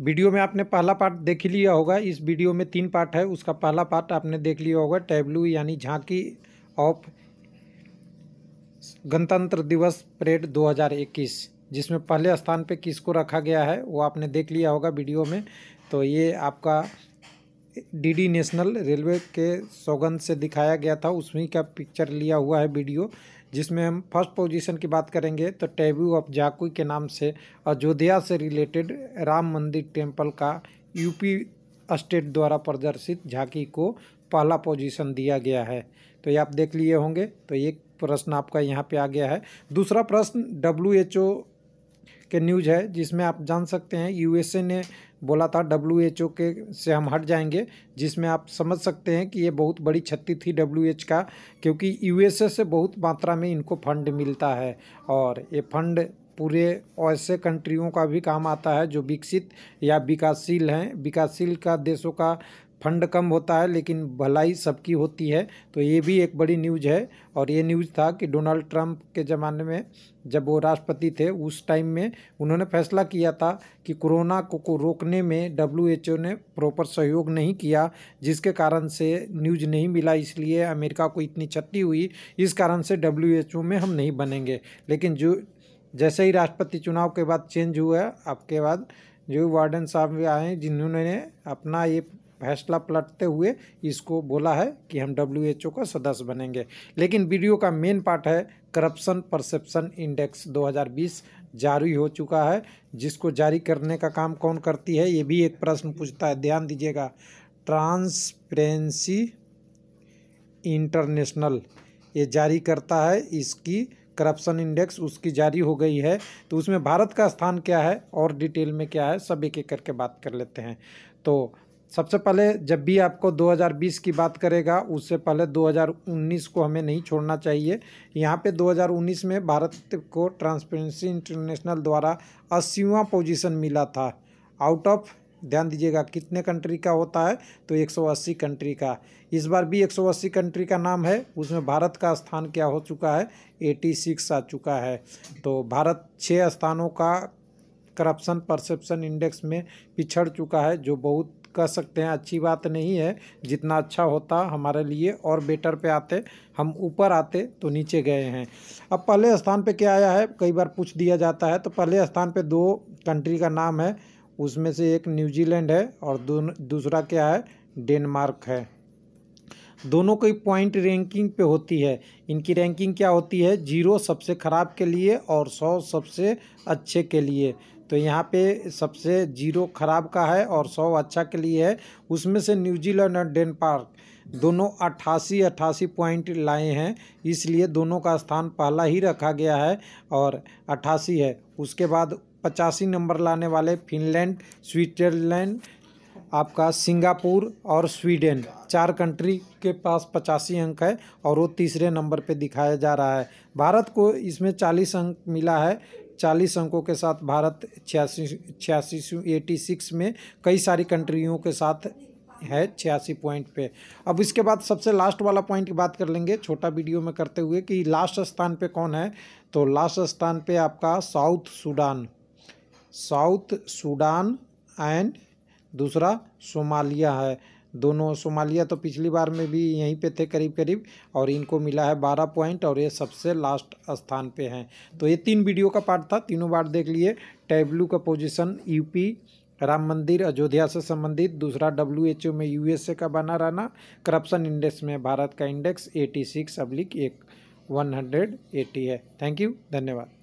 video में आपने पहला पार्ट देख लिया होगा इस वीडियो में तीन पार्ट है उसका पहला पार्ट आपने देख लिया होगा टैबलू यानी झांकी ऑफ गणतंत्र दिवस परेड 2021 जिसमें पहले स्थान पे किसको रखा गया है वो आपने देख लिया होगा वीडियो में तो ये आपका डीडी नेशनल रेलवे के सौगंध से दिखाया गया था उसमें का पिक्चर लिया हुआ है वीडियो जिसमें हम फर्स्ट पोजीशन की बात करेंगे तो टेब्यू ऑफ जाकुई के नाम से अयोध्या से रिलेटेड राम मंदिर टेम्पल का यूपी स्टेट द्वारा प्रदर्शित झांकी को पहला पोजीशन दिया गया है तो ये आप देख लिए होंगे तो ये प्रश्न आपका यहाँ पे आ गया है दूसरा प्रश्न डब्ल्यू के न्यूज़ है जिसमें आप जान सकते हैं यूएसए ने बोला था डब्ल्यू के से हम हट जाएंगे जिसमें आप समझ सकते हैं कि ये बहुत बड़ी क्षति थी डब्ल्यू का क्योंकि यूएसए से बहुत मात्रा में इनको फंड मिलता है और ये फंड पूरे ऐसे कंट्रियों का भी काम आता है जो विकसित या विकासशील हैं विकासशील का देशों का फंड कम होता है लेकिन भलाई सबकी होती है तो ये भी एक बड़ी न्यूज़ है और ये न्यूज़ था कि डोनाल्ड ट्रंप के ज़माने में जब वो राष्ट्रपति थे उस टाइम में उन्होंने फैसला किया था कि कोरोना को, को रोकने में डब्ल्यू ने प्रॉपर सहयोग नहीं किया जिसके कारण से न्यूज नहीं मिला इसलिए अमेरिका को इतनी क्षति हुई इस कारण से डब्ल्यू में हम नहीं बनेंगे लेकिन जो जैसे ही राष्ट्रपति चुनाव के बाद चेंज हुआ आपके बाद जो वार्डन साहब आए जिन्होंने अपना ये फैसला पलटते हुए इसको बोला है कि हम डब्ल्यू का सदस्य बनेंगे लेकिन वीडियो का मेन पार्ट है करप्शन परसेप्शन इंडेक्स 2020 जारी हो चुका है जिसको जारी करने का काम कौन करती है ये भी एक प्रश्न पूछता है ध्यान दीजिएगा ट्रांसपेरेंसी इंटरनेशनल ये जारी करता है इसकी करप्शन इंडेक्स उसकी जारी हो गई है तो उसमें भारत का स्थान क्या है और डिटेल में क्या है सब एक एक करके बात कर लेते हैं तो सबसे पहले जब भी आपको 2020 की बात करेगा उससे पहले 2019 को हमें नहीं छोड़ना चाहिए यहाँ पे 2019 में भारत को ट्रांसपेरेंसी इंटरनेशनल द्वारा अस्सीवा पोजीशन मिला था आउट ऑफ ध्यान दीजिएगा कितने कंट्री का होता है तो 180 कंट्री का इस बार भी 180 कंट्री का नाम है उसमें भारत का स्थान क्या हो चुका है 86 आ चुका है तो भारत छः स्थानों का करप्शन परसेप्शन इंडेक्स में पिछड़ चुका है जो बहुत कह सकते हैं अच्छी बात नहीं है जितना अच्छा होता हमारे लिए और बेटर पे आते हम ऊपर आते तो नीचे गए हैं अब पहले स्थान पे क्या आया है कई बार पूछ दिया जाता है तो पहले स्थान पे दो कंट्री का नाम है उसमें से एक न्यूजीलैंड है और दूसरा क्या है डेनमार्क है दोनों की पॉइंट रैंकिंग पे होती है इनकी रैंकिंग क्या होती है जीरो सबसे ख़राब के लिए और सौ सबसे अच्छे के लिए तो यहाँ पे सबसे जीरो ख़राब का है और सौ अच्छा के लिए है उसमें से न्यूजीलैंड और डेनमार्क दोनों अट्ठासी अट्ठासी पॉइंट लाए हैं इसलिए दोनों का स्थान पहला ही रखा गया है और अट्ठासी है उसके बाद पचासी नंबर लाने वाले फिनलैंड स्विट्ज़रलैंड आपका सिंगापुर और स्वीडन चार कंट्री के पास पचासी अंक है और वो तीसरे नंबर पे दिखाया जा रहा है भारत को इसमें चालीस अंक मिला है चालीस अंकों के साथ भारत छियासी छियासी एटी सिक्स में कई सारी कंट्रियों के साथ है छियासी पॉइंट पे अब इसके बाद सबसे लास्ट वाला पॉइंट की बात कर लेंगे छोटा वीडियो में करते हुए कि लास्ट स्थान पे कौन है तो लास्ट स्थान पे आपका South Sudan South Sudan and दूसरा सोमालिया है दोनों सोमालिया तो पिछली बार में भी यहीं पे थे करीब करीब और इनको मिला है बारह पॉइंट और ये सबसे लास्ट स्थान पे हैं तो ये तीन वीडियो का पार्ट था तीनों बार देख लिए टैब्लू का पोजीशन यूपी राम मंदिर अयोध्या से संबंधित दूसरा डब्ल्यू में यूएसए का बना रहना करप्शन इंडेक्स में भारत का इंडेक्स एटी सिक्स अब्लिक एक वन हंड्रेड एटी है थैंक यू धन्यवाद